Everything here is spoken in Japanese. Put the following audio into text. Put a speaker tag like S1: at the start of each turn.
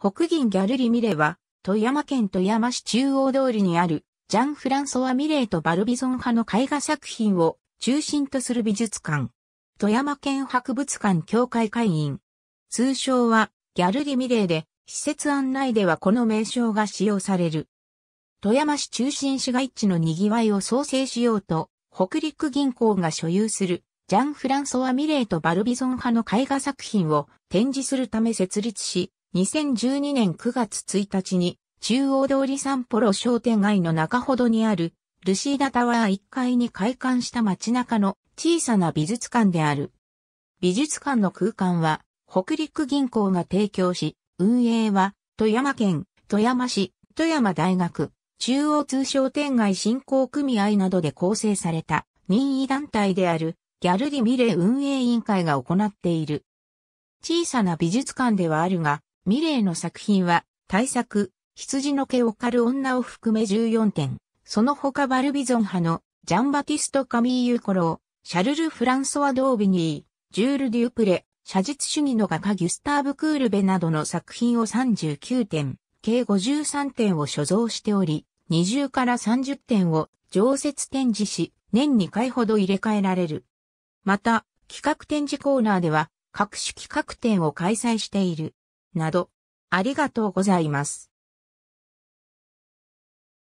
S1: 北銀ギャルリミレは、富山県富山市中央通りにある、ジャン・フランソワ・ミレーとバルビゾン派の絵画作品を中心とする美術館。富山県博物館協会会員。通称は、ギャルリミレーで、施設案内ではこの名称が使用される。富山市中心市街地の賑わいを創生しようと、北陸銀行が所有する、ジャン・フランソワ・ミレーとバルビゾン派の絵画作品を展示するため設立し、2012年9月1日に中央通り散歩路商店街の中ほどにあるルシーダタワー1階に開館した街中の小さな美術館である。美術館の空間は北陸銀行が提供し、運営は富山県、富山市、富山大学、中央通商店街振興組合などで構成された任意団体であるギャルリミレ運営委員会が行っている。小さな美術館ではあるが、ミレーの作品は、大作、羊の毛を狩る女を含め14点、その他バルビゾン派のジャンバティスト・カミーユ・コロー、シャルル・フランソワ・ドービニー、ジュール・デュープレ、写実主義の画家ギュスターブ・クールベなどの作品を39点、計53点を所蔵しており、20から30点を常設展示し、年2回ほど入れ替えられる。また、企画展示コーナーでは、各種企画展を開催している。など、ありがとうございます。